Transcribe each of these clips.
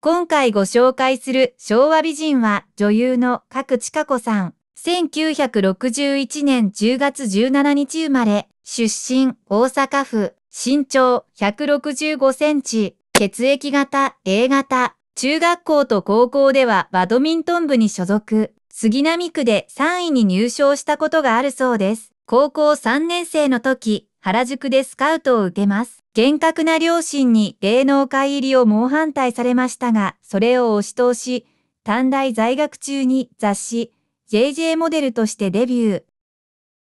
今回ご紹介する昭和美人は女優の角千佳子さん。1961年10月17日生まれ、出身大阪府、身長165センチ、血液型 A 型、中学校と高校ではバドミントン部に所属、杉並区で3位に入賞したことがあるそうです。高校3年生の時、原宿でスカウトを受けます。厳格な両親に芸能界入りを猛反対されましたが、それを押し通し、短大在学中に雑誌、JJ モデルとしてデビュー。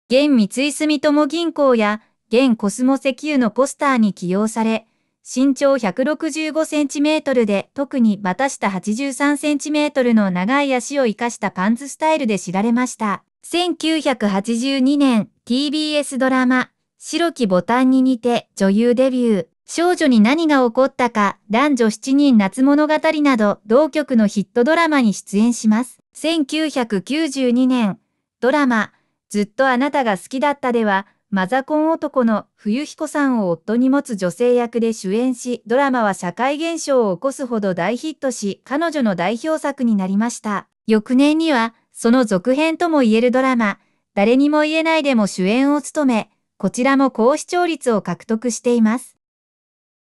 現三井住友銀行や現コスモ石油のポスターに起用され、身長 165cm で特に股下 83cm の長い足を生かしたパンツスタイルで知られました。1982年 TBS ドラマ白きボタンに似て女優デビュー。少女に何が起こったか、男女7人夏物語など、同局のヒットドラマに出演します。1992年、ドラマ、ずっとあなたが好きだったでは、マザコン男の冬彦さんを夫に持つ女性役で主演し、ドラマは社会現象を起こすほど大ヒットし、彼女の代表作になりました。翌年には、その続編とも言えるドラマ、誰にも言えないでも主演を務め、こちらも高視聴率を獲得しています。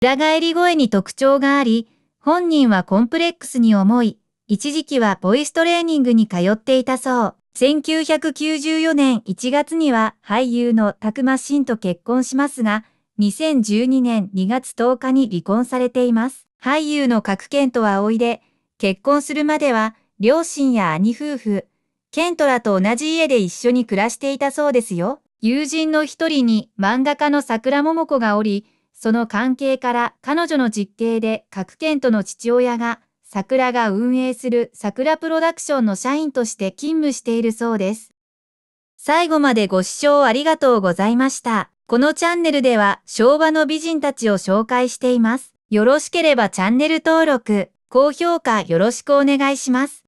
裏返り声に特徴があり、本人はコンプレックスに思い、一時期はボイストレーニングに通っていたそう。1994年1月には俳優のたくましんと結婚しますが、2012年2月10日に離婚されています。俳優の角健とはおいで、結婚するまでは、両親や兄夫婦、ケントらと同じ家で一緒に暮らしていたそうですよ。友人の一人に漫画家の桜桃子がおり、その関係から彼女の実刑で各県との父親が、桜が運営する桜プロダクションの社員として勤務しているそうです。最後までご視聴ありがとうございました。このチャンネルでは昭和の美人たちを紹介しています。よろしければチャンネル登録、高評価よろしくお願いします。